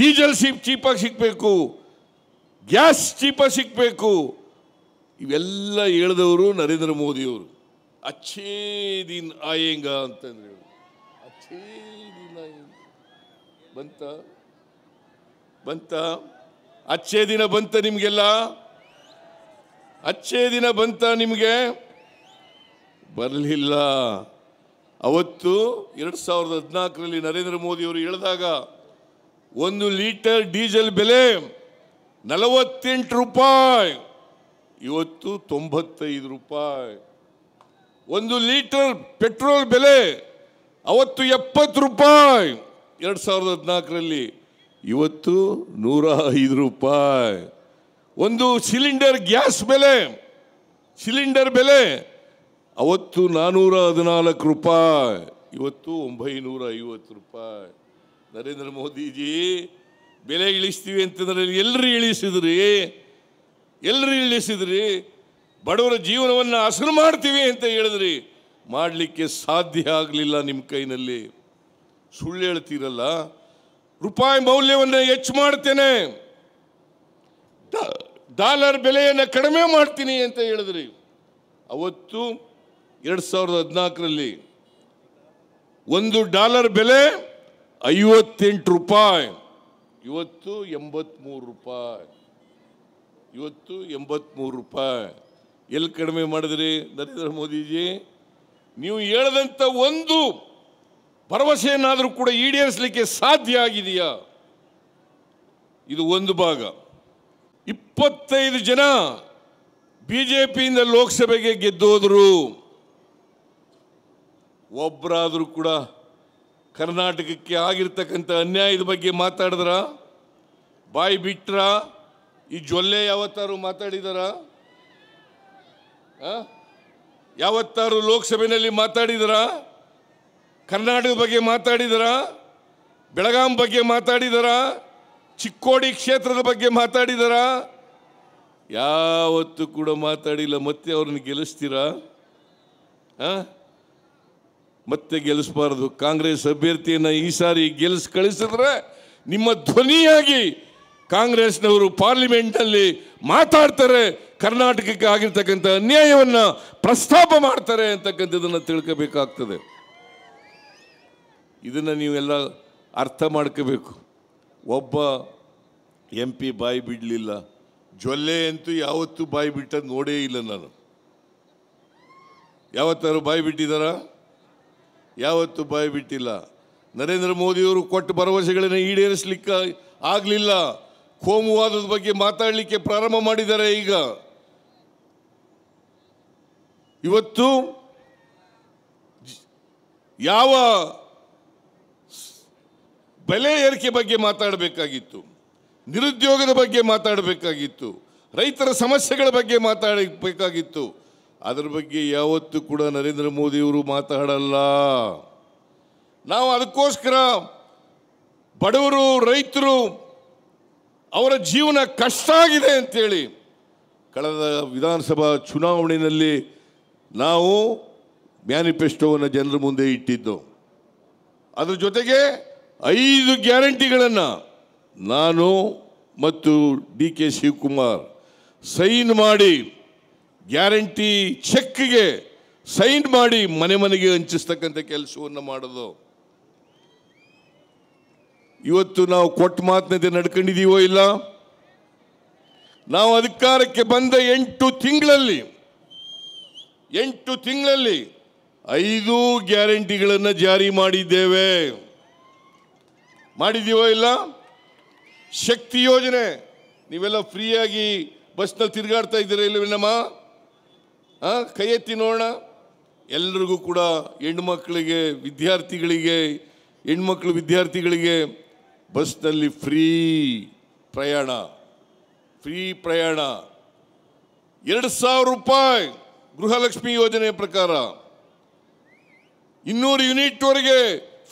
ಡೀಸೆಲ್ ಸೀಪ್ ಚೀಪಾಗಿ ಸಿಗಬೇಕು ಗ್ಯಾಸ್ ಚೀಪ ಸಿಗಬೇಕು ಇವೆಲ್ಲ ಹೇಳಿದವರು ನರೇಂದ್ರ ಮೋದಿಯವರು ಅಚ್ಚೇ ದಿನ್ ಆಯೇಂಗ ಅಂತಂದ್ರೆ ಅಚ್ಚೇ ಬಂತ ಬಂತ ಅಚ್ಚೇ ದಿನ ಬಂತ ನಿಮಗೆಲ್ಲ ಅಚ್ಚೇ ದಿನ ಬಂತ ನಿಮಗೆ ಬರಲಿಲ್ಲ ಅವತ್ತು ಎರಡು ಸಾವಿರದ ಹದಿನಾಲ್ಕರಲ್ಲಿ ನರೇಂದ್ರ ಮೋದಿಯವರು ಹೇಳಿದಾಗ ಒಂದು ಲೀಟರ್ ಡೀಸೆಲ್ ಬೆಲೆ ನಲವತ್ತೆಂಟು ರೂಪಾಯಿ ಇವತ್ತು ತೊಂಬತ್ತೈದು ರೂಪಾಯಿ ಒಂದು ಲೀಟರ್ ಪೆಟ್ರೋಲ್ ಬೆಲೆ ಅವತ್ತು ಎಪ್ಪತ್ತು ರೂಪಾಯಿ ಎರಡು ಸಾವಿರದ ಹದಿನಾಲ್ಕರಲ್ಲಿ ಇವತ್ತು ನೂರ ಐದು ರೂಪಾಯಿ ಒಂದು ಸಿಲಿಂಡರ್ ಗ್ಯಾಸ್ ಬೆಲೆ ಸಿಲಿಂಡರ್ ಬೆಲೆ ಅವತ್ತು ನಾನ್ನೂರ ಹದಿನಾಲ್ಕು ರೂಪಾಯಿ ಇವತ್ತು ಒಂಬೈನೂರ ಐವತ್ತು ರೂಪಾಯಿ ನರೇಂದ್ರ ಮೋದಿಜಿ ಬೆಲೆ ಇಳಿಸ್ತೀವಿ ಅಂತಂದ್ರೆ ಎಲ್ಲರೂ ಇಳಿಸಿದ್ರಿ ಎಲ್ಲರೂ ಇಳಿಸಿದ್ರಿ ಬಡವರ ಜೀವನವನ್ನು ಹಸಿರು ಮಾಡ್ತೀವಿ ಅಂತ ಹೇಳಿದ್ರಿ ಮಾಡಲಿಕ್ಕೆ ಸಾಧ್ಯ ಆಗಲಿಲ್ಲ ನಿಮ್ಮ ಕೈನಲ್ಲಿ ಸುಳ್ಳು ಹೇಳ್ತೀರಲ್ಲ ರೂಪಾಯಿ ಮೌಲ್ಯವನ್ನು ಹೆಚ್ಚು ಮಾಡ್ತೇನೆ ಡಾಲರ್ ಬೆಲೆಯನ್ನು ಕಡಿಮೆ ಮಾಡ್ತೀನಿ ಅಂತ ಹೇಳಿದ್ರಿ ಅವತ್ತು ಎರಡು ಸಾವಿರದ ಹದಿನಾಲ್ಕರಲ್ಲಿ ಒಂದು ಡಾಲರ್ ಬೆಲೆ ಐವತ್ತೆಂಟು ರೂಪಾಯಿ ಇವತ್ತು ಎಂಬತ್ತ್ಮೂರು ರೂಪಾಯಿ ಇವತ್ತು ಎಂಬತ್ತ್ಮೂರು ರೂಪಾಯಿ ಎಲ್ಲಿ ಕಡಿಮೆ ಮಾಡಿದ್ರಿ ನರೇಂದ್ರ ಮೋದಿಜಿ ನೀವು ಹೇಳದಂತ ಒಂದು ಭರವಸೆಯನ್ನಾದರೂ ಕೂಡ ಈಡೇರಿಸಲಿಕ್ಕೆ ಸಾಧ್ಯ ಆಗಿದೆಯಾ ಇದು ಒಂದು ಭಾಗ ಇಪ್ಪತ್ತೈದು ಜನ ಬಿ ಜೆ ಪಿಯಿಂದ ಲೋಕಸಭೆಗೆ ಗೆದ್ದೋದ್ರು ಒಬ್ಬರಾದರೂ ಕೂಡ ಕರ್ನಾಟಕಕ್ಕೆ ಆಗಿರ್ತಕ್ಕಂಥ ಅನ್ಯಾಯದ ಬಗ್ಗೆ ಮಾತಾಡಿದ್ರ ಬಾಯಿ ಬಿಟ್ರ ಈ ಜೊಲ್ಲೆ ಯಾವತ್ತಾರು ಮಾತಾಡಿದಾರ ಯಾವತ್ತಾರು ಲೋಕಸಭೆಯಲ್ಲಿ ಮಾತಾಡಿದರಾ ಕರ್ನಾಟಕ ಬಗ್ಗೆ ಮಾತಾಡಿದರ ಬೆಳಗಾಂ ಬಗ್ಗೆ ಮಾತಾಡಿದರ ಚಿಕ್ಕೋಡಿ ಕ್ಷೇತ್ರದ ಬಗ್ಗೆ ಮಾತಾಡಿದರ ಯಾವತ್ತೂ ಕೂಡ ಮಾತಾಡಿಲ್ಲ ಮತ್ತೆ ಅವ್ರನ್ನ ಗೆಲ್ಲಿಸ್ತೀರಾ ಮತ್ತೆ ಗೆಲ್ಲಿಸಬಾರ್ದು ಕಾಂಗ್ರೆಸ್ ಅಭ್ಯರ್ಥಿಯನ್ನು ಈ ಸಾರಿ ಗೆಲ್ಲಿಸಿ ಕಳಿಸಿದ್ರೆ ನಿಮ್ಮ ಧ್ವನಿಯಾಗಿ ಕಾಂಗ್ರೆಸ್ನವರು ಪಾರ್ಲಿಮೆಂಟ್ನಲ್ಲಿ ಮಾತಾಡ್ತಾರೆ ಕರ್ನಾಟಕಕ್ಕೆ ಆಗಿರ್ತಕ್ಕಂಥ ಅನ್ಯಾಯವನ್ನು ಪ್ರಸ್ತಾಪ ಮಾಡ್ತಾರೆ ಅಂತಕ್ಕಂಥದ್ದನ್ನು ತಿಳ್ಕೋಬೇಕಾಗ್ತದೆ ಇದನ್ನು ನೀವೆಲ್ಲ ಅರ್ಥ ಮಾಡ್ಕೋಬೇಕು ಒಬ್ಬ ಎಂ ಪಿ ಬಾಯಿ ಬಿಡಲಿಲ್ಲ ಜೊಲ್ಲೆ ಅಂತೂ ಯಾವತ್ತೂ ಬಾಯಿ ಬಿಟ್ಟದ್ದು ನೋಡೇ ಇಲ್ಲ ನಾನು ಯಾವತ್ತಾರು ಬಾಯಿ ಬಿಟ್ಟಿದಾರಾ ಯಾವತ್ತೂ ಬಾಯಿ ಬಿಟ್ಟಿಲ್ಲ ನರೇಂದ್ರ ಮೋದಿಯವರು ಕೊಟ್ಟು ಭರವಸೆಗಳನ್ನು ಈಡೇರಿಸಲಿಕ್ಕೆ ಆಗಲಿಲ್ಲ ಕೋಮುವಾದದ ಬಗ್ಗೆ ಮಾತಾಡಲಿಕ್ಕೆ ಪ್ರಾರಂಭ ಮಾಡಿದ್ದಾರೆ ಈಗ ಇವತ್ತು ಯಾವ ಬೆಲೆ ಏರಿಕೆ ಬಗ್ಗೆ ಮಾತಾಡಬೇಕಾಗಿತ್ತು ನಿರುದ್ಯೋಗದ ಬಗ್ಗೆ ಮಾತಾಡಬೇಕಾಗಿತ್ತು ರೈತರ ಸಮಸ್ಯೆಗಳ ಬಗ್ಗೆ ಮಾತಾಡಬೇಕಾಗಿತ್ತು ಅದರ ಬಗ್ಗೆ ಯಾವತ್ತೂ ಕೂಡ ನರೇಂದ್ರ ಮೋದಿಯವರು ಮಾತಾಡಲ್ಲ ನಾವು ಅದಕ್ಕೋಸ್ಕರ ಬಡವರು ರೈತರು ಅವರ ಜೀವನ ಕಷ್ಟ ಆಗಿದೆ ಅಂತೇಳಿ ಕಳೆದ ವಿಧಾನಸಭಾ ಚುನಾವಣೆಯಲ್ಲಿ ನಾವು ಮ್ಯಾನಿಫೆಸ್ಟೋವನ್ನು ಜನರ ಮುಂದೆ ಇಟ್ಟಿದ್ದು ಅದರ ಜೊತೆಗೆ ಐದು ಗ್ಯಾರಂಟಿಗಳನ್ನು ನಾನು ಮತ್ತು ಡಿ ಕೆ ಶಿವಕುಮಾರ್ ಸೈನ್ ಮಾಡಿ ಗ್ಯಾರಂಟಿ ಚೆಕ್ಗೆ ಸೈನ್ ಮಾಡಿ ಮನೆ ಮನೆಗೆ ಹಂಚಿಸ್ತಕ್ಕಂಥ ಕೆಲಸವನ್ನು ಮಾಡೋದು ಇವತ್ತು ನಾವು ಕೊಟ್ಟ ಮಾತನ್ನತೆ ನಡ್ಕೊಂಡಿದ್ದೀವೋ ಇಲ್ಲ ನಾವು ಅಧಿಕಾರಕ್ಕೆ ಬಂದ ಎಂಟು ತಿಂಗಳಲ್ಲಿ ಎಂಟು ತಿಂಗಳಲ್ಲಿ ಐದು ಗ್ಯಾರಂಟಿಗಳನ್ನು ಜಾರಿ ಮಾಡಿದ್ದೇವೆ ಮಾಡಿದೀವೋ ಇಲ್ಲ ಶಕ್ತಿ ಯೋಜನೆ ನೀವೆಲ್ಲ ಫ್ರೀಯಾಗಿ ಬಸ್ನಲ್ಲಿ ತಿರುಗಾಡ್ತಾ ಇದ್ದೀರಾ ಇಲ್ಲವೇನಮ್ಮ ಹಾಂ ಕೈ ಎತ್ತಿ ನೋಡೋಣ ಎಲ್ರಿಗೂ ಕೂಡ ಹೆಣ್ಮಕ್ಳಿಗೆ ವಿದ್ಯಾರ್ಥಿಗಳಿಗೆ ಹೆಣ್ಮಕ್ಳು ವಿದ್ಯಾರ್ಥಿಗಳಿಗೆ ಬಸ್ನಲ್ಲಿ ಫ್ರೀ ಪ್ರಯಾಣ ಫ್ರೀ ಪ್ರಯಾಣ ಎರಡು ಸಾವಿರ ರೂಪಾಯಿ ಗೃಹಲಕ್ಷ್ಮಿ ಯೋಜನೆ ಪ್ರಕಾರ ಇನ್ನೂರು ಯೂನಿಟ್ವರೆಗೆ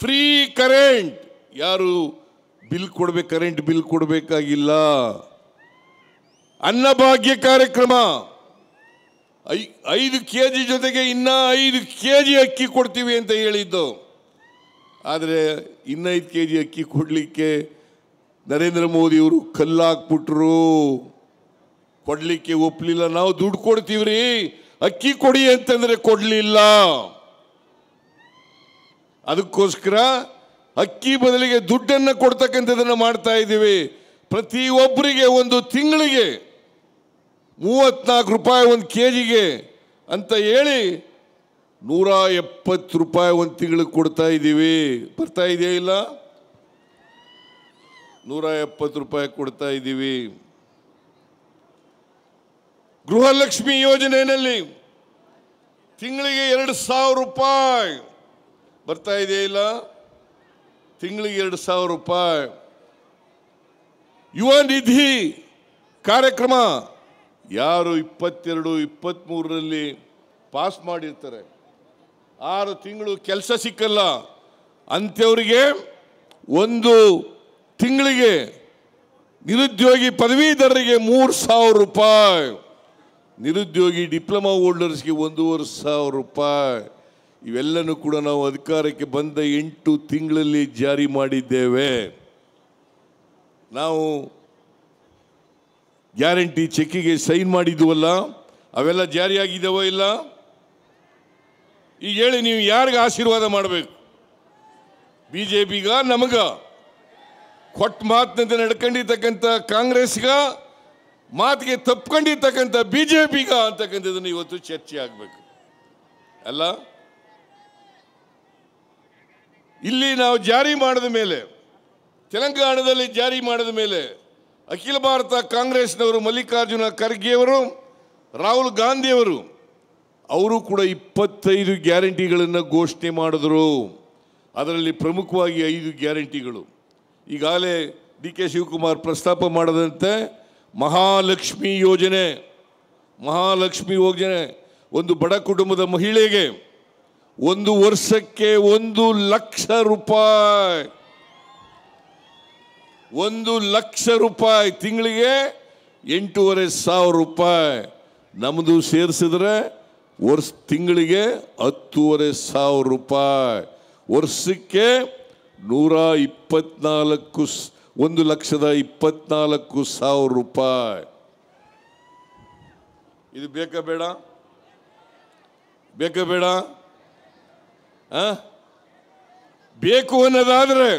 ಫ್ರೀ ಕರೆಂಟ್ ಯಾರು ಬಿಲ್ ಕೊಡ್ಬೇಕು ಕರೆಂಟ್ ಬಿಲ್ ಕೊಡಬೇಕಾಗಿಲ್ಲ ಅನ್ನಭಾಗ್ಯ ಕಾರ್ಯಕ್ರಮ ಐ ಐದು ಕೆ ಜಿ ಜೊತೆಗೆ ಇನ್ನೂ ಐದು ಕೆ ಜಿ ಅಕ್ಕಿ ಕೊಡ್ತೀವಿ ಅಂತ ಹೇಳಿದ್ದು ಆದರೆ ಇನ್ನೈದು ಕೆ ಜಿ ಅಕ್ಕಿ ಕೊಡಲಿಕ್ಕೆ ನರೇಂದ್ರ ಮೋದಿ ಅವರು ಕಲ್ಲಾಕ್ಬಿಟ್ರು ಕೊಡಲಿಕ್ಕೆ ಒಪ್ಪಲಿಲ್ಲ ನಾವು ದುಡ್ಡು ಕೊಡ್ತೀವ್ರಿ ಅಕ್ಕಿ ಕೊಡಿ ಅಂತಂದರೆ ಕೊಡಲಿಲ್ಲ ಅದಕ್ಕೋಸ್ಕರ ಅಕ್ಕಿ ಬದಲಿಗೆ ದುಡ್ಡನ್ನು ಕೊಡ್ತಕ್ಕಂಥದ್ದನ್ನು ಮಾಡ್ತಾ ಇದ್ದೀವಿ ಪ್ರತಿಯೊಬ್ಬರಿಗೆ ಒಂದು ತಿಂಗಳಿಗೆ ಮೂವತ್ತ್ನಾಲ್ಕು ರೂಪಾಯಿ ಒಂದು ಕೆ ಜಿಗೆ ಅಂತ ಹೇಳಿ ನೂರ ಎಪ್ಪತ್ತು ರೂಪಾಯಿ ಒಂದು ತಿಂಗಳಿಗೆ ಕೊಡ್ತಾ ಇದ್ದೀವಿ ಬರ್ತಾ ಇದೆಯಾ ಇಲ್ಲ ನೂರ ಎಪ್ಪತ್ತು ರೂಪಾಯಿ ಕೊಡ್ತಾ ಇದ್ದೀವಿ ಗೃಹಲಕ್ಷ್ಮಿ ಯೋಜನೆಯಲ್ಲಿ ತಿಂಗಳಿಗೆ ಎರಡು ಸಾವಿರ ರೂಪಾಯಿ ಬರ್ತಾ ಇದೆಯಾ ಇಲ್ಲ ತಿಂಗಳಿಗೆ ಎರಡು ಸಾವಿರ ರೂಪಾಯಿ ಯುವ ನಿಧಿ ಕಾರ್ಯಕ್ರಮ ಯಾರು ಇಪ್ಪತ್ತೆರಡು ಇಪ್ಪತ್ತ್ಮೂರರಲ್ಲಿ ಪಾಸ್ ಮಾಡಿರ್ತಾರೆ ಆರು ತಿಂಗಳು ಕೆಲಸ ಸಿಕ್ಕಲ್ಲ ಅಂಥವರಿಗೆ ಒಂದು ತಿಂಗಳಿಗೆ ನಿರುದ್ಯೋಗಿ ಪದವೀಧರರಿಗೆ ಮೂರು ಸಾವಿರ ರೂಪಾಯಿ ನಿರುದ್ಯೋಗಿ ಡಿಪ್ಲೊಮಾ ಹೋಲ್ಡರ್ಸ್ಗೆ ಒಂದೂವರೆ ಸಾವಿರ ರೂಪಾಯಿ ಇವೆಲ್ಲನೂ ಕೂಡ ನಾವು ಅಧಿಕಾರಕ್ಕೆ ಬಂದ ಎಂಟು ತಿಂಗಳಲ್ಲಿ ಜಾರಿ ಮಾಡಿದ್ದೇವೆ ನಾವು ಗ್ಯಾರಂಟಿ ಚೆಕ್ಕಿಗೆ ಸೈನ್ ಮಾಡಿದ್ವಲ್ಲ ಅವೆಲ್ಲ ಜಾರಿಯಾಗಿದ್ದಾವೋ ಇಲ್ಲ ಈಗ ಹೇಳಿ ನೀವು ಯಾರಿಗೆ ಆಶೀರ್ವಾದ ಮಾಡಬೇಕು ಬಿ ಜೆ ಪಿಗ ನಮಗ ಕೊಟ್ಟ ಮಾತಿನಂತೆ ನಡ್ಕೊಂಡಿರ್ತಕ್ಕಂಥ ಕಾಂಗ್ರೆಸ್ಗ ಮಾತಿಗೆ ತಪ್ಕೊಂಡಿರ್ತಕ್ಕಂಥ ಬಿ ಜೆ ಪಿಗ ಅಂತಕ್ಕಂಥದ್ದನ್ನು ಇವತ್ತು ಚರ್ಚೆ ಆಗಬೇಕು ಅಲ್ಲ ಇಲ್ಲಿ ನಾವು ಜಾರಿ ಮಾಡಿದ ಮೇಲೆ ತೆಲಂಗಾಣದಲ್ಲಿ ಜಾರಿ ಮಾಡಿದ ಮೇಲೆ ಅಖಿಲ ಭಾರತ ಕಾಂಗ್ರೆಸ್ನವರು ಮಲ್ಲಿಕಾರ್ಜುನ ಖರ್ಗೆಯವರು ರಾಹುಲ್ ಗಾಂಧಿಯವರು ಅವರು ಕೂಡ ಇಪ್ಪತ್ತೈದು ಗ್ಯಾರಂಟಿಗಳನ್ನು ಘೋಷಣೆ ಮಾಡಿದರು ಅದರಲ್ಲಿ ಪ್ರಮುಖವಾಗಿ ಐದು ಗ್ಯಾರಂಟಿಗಳು ಈಗಾಗಲೇ ಡಿ ಕೆ ಶಿವಕುಮಾರ್ ಪ್ರಸ್ತಾಪ ಮಾಡದಂತೆ ಮಹಾಲಕ್ಷ್ಮಿ ಯೋಜನೆ ಮಹಾಲಕ್ಷ್ಮಿ ಯೋಜನೆ ಒಂದು ಬಡ ಕುಟುಂಬದ ಮಹಿಳೆಗೆ ಒಂದು ವರ್ಷಕ್ಕೆ ಒಂದು ಲಕ್ಷ ರೂಪಾಯಿ ಒಂದು ಲಕ್ಷ ರೂಪಾಯಿ ತಿಂಗಳಿಗೆ ಎಂಟೂವರೆ ಸಾವಿರ ರೂಪಾಯಿ ನಮ್ಮದು ಸೇರಿಸಿದ್ರೆ ವರ್ಷ ತಿಂಗಳಿಗೆ ಹತ್ತೂವರೆ ಸಾವಿರ ರೂಪಾಯಿ ವರ್ಷಕ್ಕೆ ನೂರ ಇಪ್ಪತ್ನಾಲ್ಕು ಒಂದು ಲಕ್ಷದ ಇಪ್ಪತ್ನಾಲ್ಕು ಸಾವಿರ ರೂಪಾಯಿ ಇದು ಬೇಕಾ ಬೇಡ ಬೇಕಾ ಬೇಡ ಬೇಕು ಅನ್ನೋದಾದರೆ